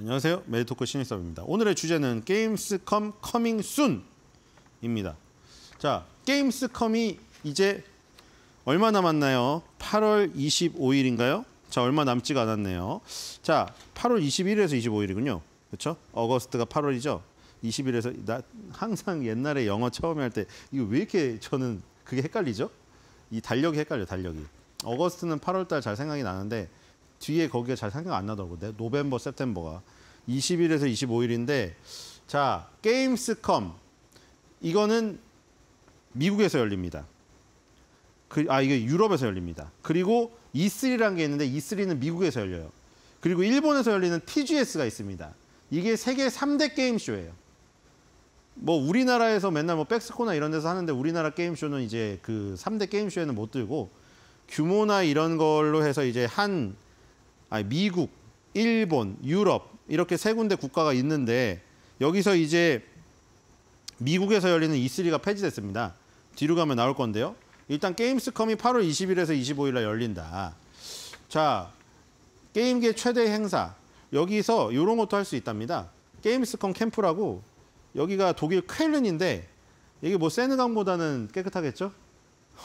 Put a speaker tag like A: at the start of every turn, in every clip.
A: 안녕하세요. 메디토크 신입섭입니다. 오늘의 주제는 게임스컴 커밍 순입니다. 자, 게임스컴이 이제 얼마 남았나요? 8월 25일인가요? 자, 얼마 남지가 않았네요. 자, 8월 21일에서 25일이군요. 그렇죠? 어거스트가 8월이죠. 20일에서 나 항상 옛날에 영어 처음에 할 때 이거 왜 이렇게 저는 그게 헷갈리죠? 이 달력이 헷갈려 달력이. 어거스트는 8월달 잘 생각이 나는데 뒤에 거기가 잘 생각 안 나더라고. 내 노벤버, 세템버가 20일에서 25일인데 자, 게임스컴 이거는 미국에서 열립니다. 그, 아, 이게 유럽에서 열립니다. 그리고 E3라는 게 있는데 E3는 미국에서 열려요. 그리고 일본에서 열리는 TGS가 있습니다. 이게 세계 3대 게임쇼예요. 뭐 우리나라에서 맨날 뭐 백스코나 이런 데서 하는데 우리나라 게임쇼는 이제 그 3대 게임쇼에는 못 들고 규모나 이런 걸로 해서 이제 한 아니, 미국, 일본, 유럽 이렇게 세 군데 국가가 있는데 여기서 이제 미국에서 열리는 E3가 폐지됐습니다. 뒤로 가면 나올 건데요. 일단 게임스컴이 8월 20일에서 25일 날 열린다. 자, 게임계 최대 행사. 여기서 이런 것도 할 수 있답니다. 게임스컴 캠프라고 여기가 독일 쾰른인데 이게 뭐 세느강보다는 깨끗하겠죠?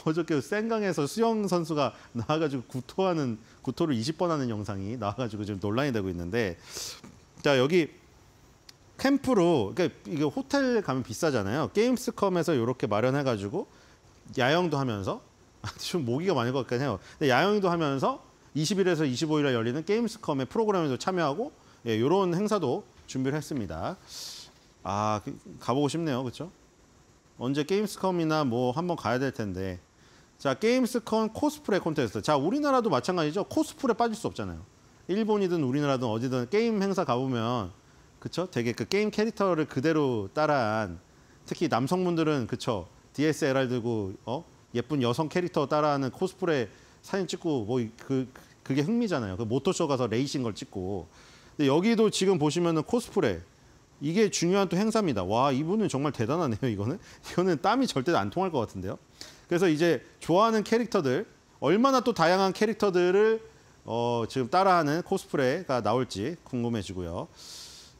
A: 어저께 센강에서 수영 선수가 나와가지고 구토하는 구토를 20번 하는 영상이 나와가지고 지금 논란이 되고 있는데 자 여기 캠프로 그러니까 이게 호텔 가면 비싸잖아요. 게임스컴에서 이렇게 마련해가지고 야영도 하면서 아, 좀 모기가 많을 것 같긴 해요. 근데 야영도 하면서 20일에서 25일에 열리는 게임스컴의 프로그램에도 참여하고 예, 이런 행사도 준비를 했습니다. 아 그, 가보고 싶네요, 그렇죠? 언제 게임스컴이나 뭐 한번 가야 될 텐데 자, 게임스콘 코스프레 콘테스트. 자, 우리나라도 마찬가지죠. 코스프레 빠질 수 없잖아요. 일본이든 우리나라든 어디든 게임 행사 가보면 그쵸? 되게 그 게임 캐릭터를 그대로 따라한 특히 남성분들은 그쵸? DSLR 들고 어? 예쁜 여성 캐릭터 따라하는 코스프레 사진 찍고 뭐 그 그게 흥미잖아요. 그 모터쇼 가서 레이싱 걸 찍고. 근데 여기도 지금 보시면은 코스프레 이게 중요한 또 행사입니다. 와 이분은 정말 대단하네요. 이거는 이거는 땀이 절대 안 통할 것 같은데요. 그래서 이제 좋아하는 캐릭터들 얼마나 또 다양한 캐릭터들을 어, 지금 따라하는 코스프레가 나올지 궁금해지고요.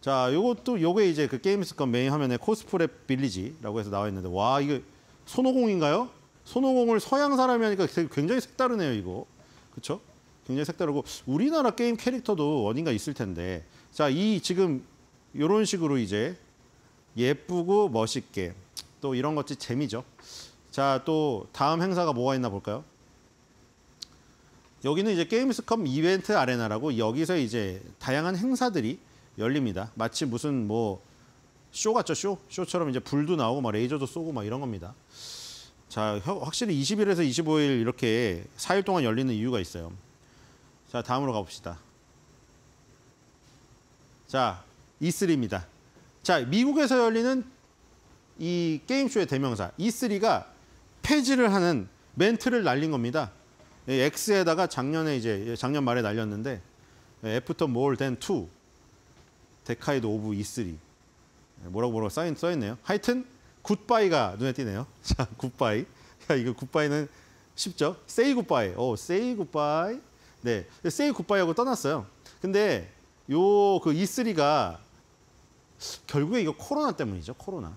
A: 자, 요것도 요게 이제 그 게임스건 메인 화면에 코스프레 빌리지라고 해서 나와 있는데 와 이거 손오공인가요? 손오공을 서양 사람이 하니까 굉장히 색다르네요 이거. 그렇죠? 굉장히 색다르고 우리나라 게임 캐릭터도 어딘가 있을 텐데 자이 지금 요런 식으로 이제 예쁘고 멋있게 또 이런 것이 재미죠. 자, 또 다음 행사가 뭐가 있나 볼까요? 여기는 이제 게임스컴 이벤트 아레나라고 여기서 이제 다양한 행사들이 열립니다. 마치 무슨 뭐 쇼 같죠, 쇼? 쇼처럼 이제 불도 나오고 막 레이저도 쏘고 막 이런 겁니다. 자, 확실히 20일에서 25일 이렇게 4일 동안 열리는 이유가 있어요. 자, 다음으로 가봅시다. 자, E3입니다. 자, 미국에서 열리는 이 게임쇼의 대명사 E3가 폐지를 하는 멘트를 날린 겁니다. 예, X에다가 작년에 이제 예, 작년 말에 날렸는데 예, 애프터 몰된2 데카이드 오브 E3 뭐라고 뭐라고 써있, 써있네요. 하여튼 굿바이가 눈에 띄네요. 자, 굿바이. 야, 이거 굿바이는 쉽죠? 세이 굿바이. 오, 세이 굿바이. 네, 세이 굿바이하고 떠났어요. 근데 요그 E3가 결국에 이거 코로나 때문이죠. 코로나.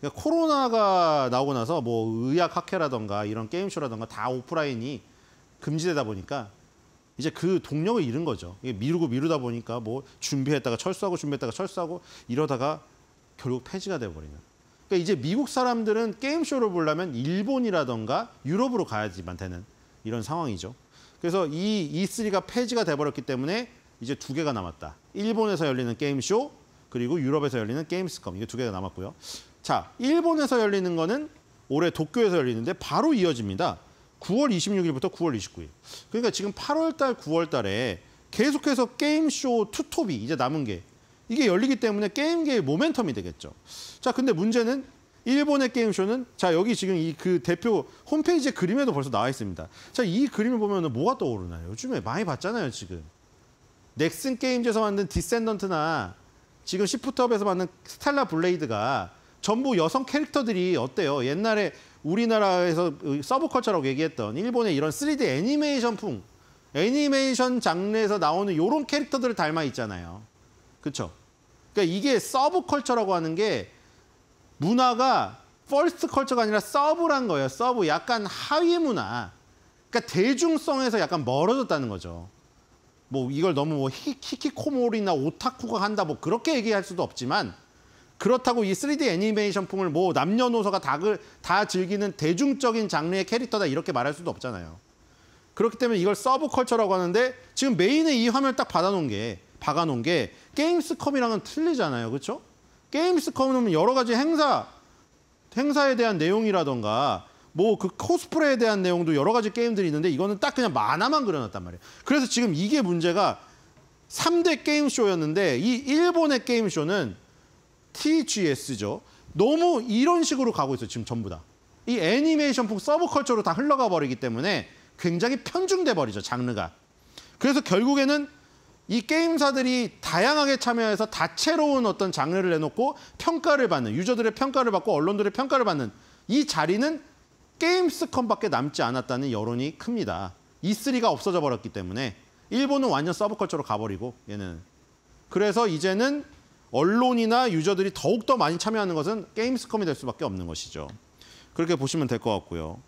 A: 그러니까 코로나가 나오고 나서 뭐 의학 학회라던가 이런 게임쇼라던가 다 오프라인이 금지되다 보니까 이제 그 동력을 잃은 거죠. 이게 미루고 미루다 보니까 뭐 준비했다가 철수하고 준비했다가 철수하고 이러다가 결국 폐지가 돼버리는. 그러니까 이제 미국 사람들은 게임쇼를 보려면 일본이라던가 유럽으로 가야지만 되는 이런 상황이죠. 그래서 이 E3가 폐지가 돼버렸기 때문에 이제 두 개가 남았다. 일본에서 열리는 게임쇼 그리고 유럽에서 열리는 게임스컴 이게 두 개가 남았고요. 자, 일본에서 열리는 거는 올해 도쿄에서 열리는데 바로 이어집니다. 9월 26일부터 9월 29일. 그러니까 지금 8월 달, 9월 달에 계속해서 게임쇼 투톱이 이제 남은 게 이게 열리기 때문에 게임계의 모멘텀이 되겠죠. 자, 근데 문제는 일본의 게임쇼는 자, 여기 지금 이 그 대표 홈페이지의 그림에도 벌써 나와 있습니다. 자, 이 그림을 보면 뭐가 떠오르나요? 요즘에 많이 봤잖아요, 지금. 넥슨 게임즈에서 만든 디센던트나 지금 시프트업에서 만든 스텔라 블레이드가 전부 여성 캐릭터들이 어때요? 옛날에 우리나라에서 그 서브컬처라고 얘기했던 일본의 이런 3D 애니메이션풍, 애니메이션 장르에서 나오는 이런 캐릭터들을 닮아 있잖아요. 그렇죠? 그러니까 이게 서브컬처라고 하는 게 문화가 퍼스트 컬처가 아니라 서브란 거예요. 서브 약간 하위 문화. 그러니까 대중성에서 약간 멀어졌다는 거죠. 뭐 이걸 너무 뭐 히키코모리나 오타쿠가 한다 뭐 그렇게 얘기할 수도 없지만 그렇다고 이 3D 애니메이션품을 뭐 남녀노소가 다, 다 즐기는 대중적인 장르의 캐릭터다 이렇게 말할 수도 없잖아요. 그렇기 때문에 이걸 서브컬처라고 하는데 지금 메인에 이 화면을 딱 받아놓은 게 박아놓은 게 게임스컴이랑은 틀리잖아요. 그렇죠? 게임스컴은 뭐 여러 가지 행사, 행사에 대한 내용이라던가 뭐 그 코스프레에 대한 내용도 여러 가지 게임들이 있는데 이거는 딱 그냥 만화만 그려놨단 말이에요. 그래서 지금 이게 문제가 3대 게임쇼였는데 이 일본의 게임쇼는 TGS죠. 너무 이런 식으로 가고 있어요, 지금 전부 다. 이 애니메이션 폭 서브컬처로 다 흘러가 버리기 때문에 굉장히 편중돼 버리죠, 장르가. 그래서 결국에는 이 게임사들이 다양하게 참여해서 다채로운 어떤 장르를 내놓고 평가를 받는, 유저들의 평가를 받고 언론들의 평가를 받는 이 자리는 게임스컴밖에 남지 않았다는 여론이 큽니다. E3가 없어져 버렸기 때문에 일본은 완전 서브컬처로 가버리고 얘는 그래서 이제는 언론이나 유저들이 더욱더 많이 참여하는 것은 게임스컴이 될 수밖에 없는 것이죠. 그렇게 보시면 될 것 같고요.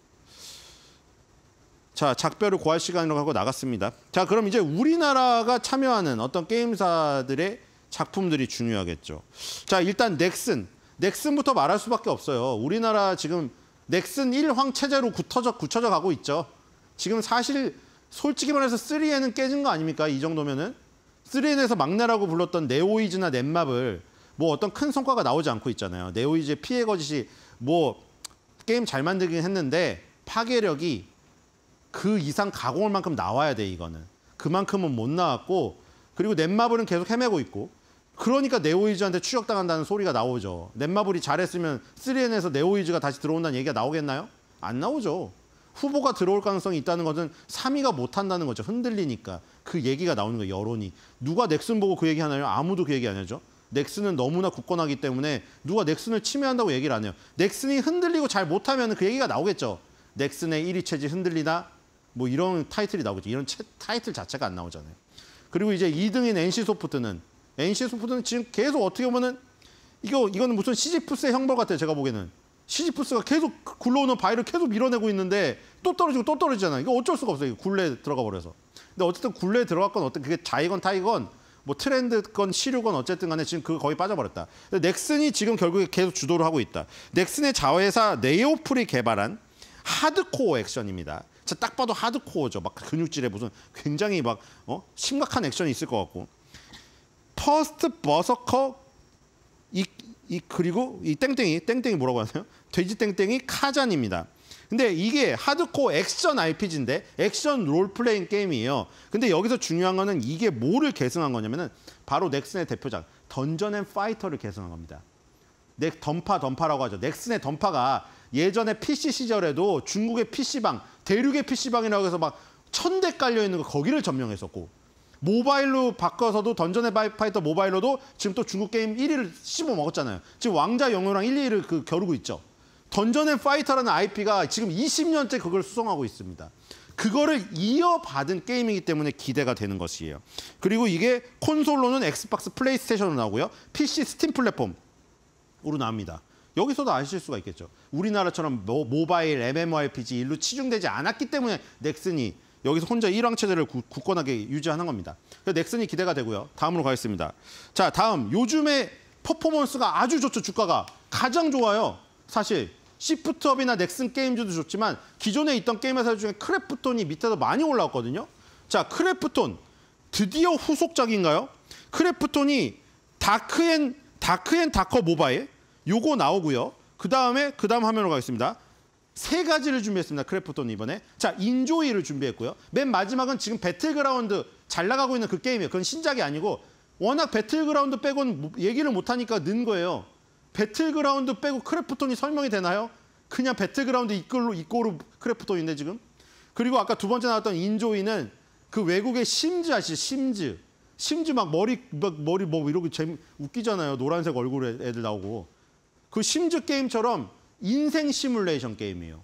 A: 자, 작별을 고할 시간이라고 하고 나갔습니다. 자, 그럼 이제 우리나라가 참여하는 어떤 게임사들의 작품들이 중요하겠죠. 자, 일단 넥슨. 넥슨부터 말할 수밖에 없어요. 우리나라 지금 넥슨 1황 체제로 굳혀져, 굳혀져 가고 있죠. 지금 사실 솔직히 말해서 3에는 깨진 거 아닙니까? 이 정도면은. 3N에서 막내라고 불렀던 네오이즈나 넷맵을 뭐 어떤 큰 성과가 나오지 않고 있잖아요. 네오이즈의 피해 거짓이 뭐 게임 잘 만들긴 했는데 파괴력이 그 이상 가공할 만큼 나와야 돼 이거는. 그만큼은 못 나왔고 그리고 넷마블은 계속 헤매고 있고 그러니까 네오이즈한테 추적당한다는 소리가 나오죠. 넷마블이 잘했으면 3N에서 네오이즈가 다시 들어온다는 얘기가 나오겠나요? 안 나오죠. 후보가 들어올 가능성이 있다는 것은 3위가 못한다는 거죠. 흔들리니까. 그 얘기가 나오는 거예요, 여론이. 누가 넥슨 보고 그 얘기 하나요? 아무도 그 얘기 안 하죠. 넥슨은 너무나 굳건하기 때문에 누가 넥슨을 침해한다고 얘기를 안 해요. 넥슨이 흔들리고 잘 못하면 그 얘기가 나오겠죠. 넥슨의 1위 체제 흔들리다. 뭐 이런 타이틀이 나오겠죠. 이런 채, 타이틀 자체가 안 나오잖아요. 그리고 이제 2등인 NC소프트는 NC소프트는 지금 계속 어떻게 보면은 이거 이거는 무슨 시지프스의 형벌 같아요. 제가 보기에는 시지프스가 계속 그 굴러오는 바위를 계속 밀어내고 있는데 또 떨어지고 또 떨어지잖아요. 이거 어쩔 수가 없어요. 굴레에 들어가 버려서. 근데 어쨌든 굴레에 들어갔건 어떤 그게 자이건 타이건 뭐 트렌드건 시류건 어쨌든 간에 지금 그 거의 거 빠져버렸다. 넥슨이 지금 결국에 계속 주도를 하고 있다. 넥슨의 자회사 네오플이 개발한 하드코어 액션입니다. 딱 봐도 하드코어죠. 막 근육질에 무슨 굉장히 막 어? 심각한 액션이 있을 것 같고. 퍼스트 버서커 이 그리고 이 땡땡이 땡땡이 뭐라고 하세요? 돼지 땡땡이 카잔입니다. 근데 이게 하드코어 액션 RPG인데 액션 롤플레잉 게임이에요. 근데 여기서 중요한 거는 이게 뭐를 계승한 거냐면은 바로 넥슨의 대표작 던전 앤 파이터를 계승한 겁니다. 넥 던파 던파라고 하죠. 넥슨의 던파가 예전에 PC 시절에도 중국의 PC방, 대륙의 PC방이라고 해서 막 천대 깔려 있는 거 거기를 점령했었고 모바일로 바꿔서도 던전 의파이터 모바일로도 지금 또 중국 게임 1위를 씹어 먹었잖아요. 지금 왕자 영어랑 1, 2위를 그 겨루고 있죠. 던전 의 파이터라는 IP가 지금 20년째 그걸 수송하고 있습니다. 그거를 이어받은 게임이기 때문에 기대가 되는 것이에요. 그리고 이게 콘솔로는 엑스박스 플레이스테이션으로 나오고요. PC 스팀 플랫폼으로 나옵니다. 여기서도 아실 수가 있겠죠. 우리나라처럼 모, 모바일 MMORPG 일로 치중되지 않았기 때문에 넥슨이 여기서 혼자 일왕 체제를 굳건하게 유지하는 겁니다. 넥슨이 기대가 되고요. 다음으로 가겠습니다. 자, 다음 요즘에 퍼포먼스가 아주 좋죠. 주가가 가장 좋아요. 사실 시프트업이나 넥슨 게임즈도 좋지만 기존에 있던 게임 회사 중에 크래프톤이 밑에서 많이 올라왔거든요. 자, 크래프톤 드디어 후속작인가요? 크래프톤이 다크앤 다크앤 다커 모바일 요거 나오고요. 그 다음에 그 다음 화면으로 가겠습니다. 세 가지를 준비했습니다. 크래프톤 이번에. 자, 인조이를 준비했고요. 맨 마지막은 지금 배틀그라운드 잘 나가고 있는 그 게임이에요. 그건 신작이 아니고 워낙 배틀그라운드 빼곤 뭐 얘기를 못하니까 는 거예요. 배틀그라운드 빼고 크래프톤이 설명이 되나요? 그냥 배틀그라운드 이꼴로 이꼴로 크래프톤인데 지금. 그리고 아까 두 번째 나왔던 인조이는 그 외국의 심즈 아시죠? 심즈. 심즈 막 머리 막 머리 뭐 이러고 재미 웃기잖아요. 노란색 얼굴 애들 나오고. 그 심즈 게임처럼 인생 시뮬레이션 게임이에요.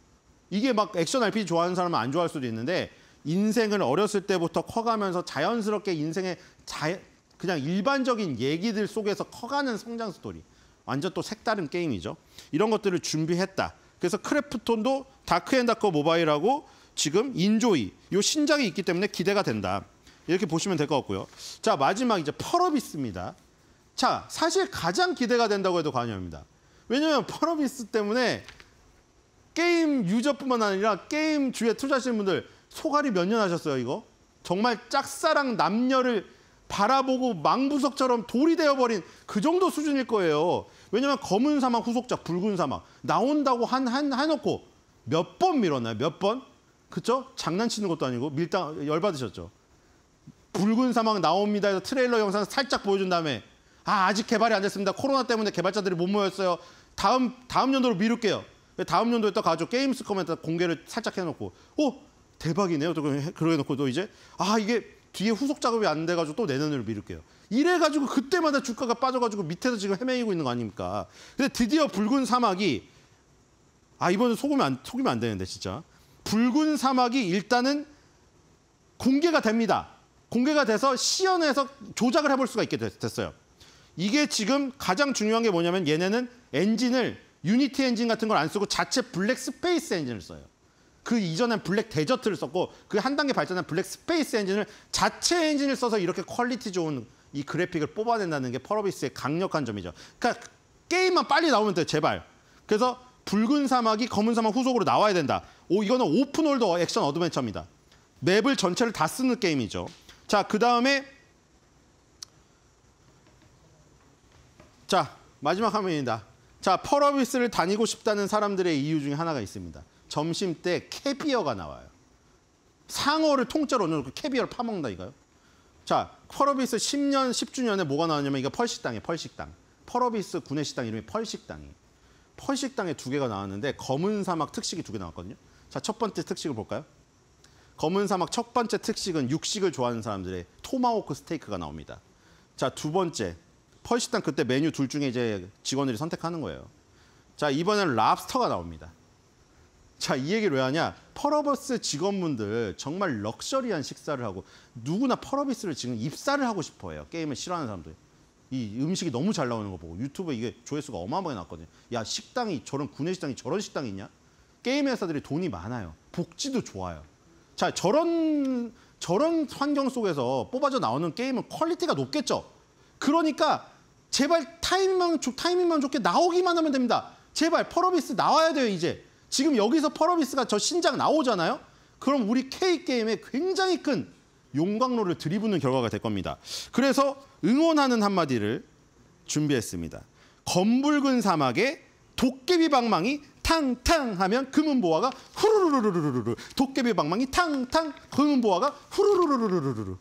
A: 이게 막 액션 RPG 좋아하는 사람은 안 좋아할 수도 있는데 인생을 어렸을 때부터 커가면서 자연스럽게 인생의 자, 그냥 일반적인 얘기들 속에서 커가는 성장 스토리. 완전 또 색다른 게임이죠. 이런 것들을 준비했다. 그래서 크래프톤도 다크앤다커 모바일하고 지금 인조이 요 신작이 있기 때문에 기대가 된다. 이렇게 보시면 될 것 같고요. 자 마지막 이제 펄업있습니다 자 사실 가장 기대가 된다고 해도 과언이 아닙니다. 왜냐면 펄어비스 때문에 게임 유저뿐만 아니라 게임 주에 투자하시는 분들 소갈이 몇 년 하셨어요 이거? 정말 짝사랑 남녀를 바라보고 망부석처럼 돌이 되어버린 그 정도 수준일 거예요. 왜냐면 검은 사막 후속작 붉은 사막 나온다고 한, 한, 해놓고 몇 번 밀었나요? 몇 번? 그쵸? 장난치는 것도 아니고 밀당 열받으셨죠? 붉은 사막 나옵니다 해서 트레일러 영상 살짝 보여준 다음에 아, 아직 개발이 안 됐습니다. 코로나 때문에 개발자들이 못 모였어요. 다음 다음 연도로 미룰게요. 그 다음 연도에 또 가죠. 게임스컴에 다 공개를 살짝 해놓고, 오 대박이네요. 그러게 놓고 또 이제 아 이게 뒤에 후속 작업이 안 돼가지고 또 내년으로 미룰게요. 이래가지고 그때마다 주가가 빠져가지고 밑에서 지금 헤매이고 있는 거 아닙니까? 근데 드디어 붉은 사막이 아 이번에 속으면 안, 속이면 안 되는데 진짜 붉은 사막이 일단은 공개가 됩니다. 공개가 돼서 시연해서 조작을 해볼 수가 있게 됐어요. 이게 지금 가장 중요한 게 뭐냐면 얘네는 엔진을 유니티 엔진 같은 걸 안 쓰고 자체 블랙 스페이스 엔진을 써요. 그 이전엔 블랙 데저트를 썼고 그 한 단계 발전한 블랙 스페이스 엔진을 자체 엔진을 써서 이렇게 퀄리티 좋은 이 그래픽을 뽑아낸다는 게 펄어비스의 강력한 점이죠. 그러니까 게임만 빨리 나오면 돼 제발. 그래서 붉은 사막이 검은 사막 후속으로 나와야 된다. 오 이거는 오픈월드 액션 어드벤처입니다. 맵을 전체를 다 쓰는 게임이죠. 자, 그다음에 자, 마지막 화면입니다. 자, 펄어비스를 다니고 싶다는 사람들의 이유 중에 하나가 있습니다. 점심 때 캐비어가 나와요. 상어를 통째로 얹어놓고 캐비어를 파먹는다 이거요. 자, 펄어비스 10년, 10주년에 뭐가 나왔냐면 이거 펄식당이에요, 펄식당. 펄어비스 구내식당 이름이 펄식당이. 에요 펄식당에 두 개가 나왔는데 검은 사막 특식이 두 개 나왔거든요. 자, 첫 번째 특식을 볼까요? 검은 사막 첫 번째 특식은 육식을 좋아하는 사람들의 토마호크 스테이크가 나옵니다. 자, 두 번째 펄시당 그때 메뉴 둘 중에 이제 직원들이 선택하는 거예요. 자, 이번에는 랍스터가 나옵니다. 자, 이 얘기를 왜 하냐? 펄어버스 직원분들 정말 럭셔리한 식사를 하고 누구나 펄어비스를 지금 입사를 하고 싶어 해요. 게임을 싫어하는 사람들. 이 음식이 너무 잘 나오는 거 보고 유튜브에 이게 조회수가 어마어마하게 났거든요. 야, 식당이 저런 구내식당이 저런 식당이 있냐? 게임 회사들이 돈이 많아요. 복지도 좋아요. 자, 저런 저런 환경 속에서 뽑아져 나오는 게임은 퀄리티가 높겠죠. 그러니까 제발 타이밍만, 타이밍만 좋게 나오기만 하면 됩니다. 제발 펄어비스 나와야 돼요, 이제. 지금 여기서 펄어비스가저 신작 나오잖아요. 그럼 우리 K게임에 굉장히 큰 용광로를 들이붓는 결과가 될 겁니다. 그래서 응원하는 한마디를 준비했습니다. 검붉은 사막에 도깨비 방망이 탕탕 하면 금은보화가 후루루루루루루 도깨비 방망이 탕탕 금은보화가 후루루루루루루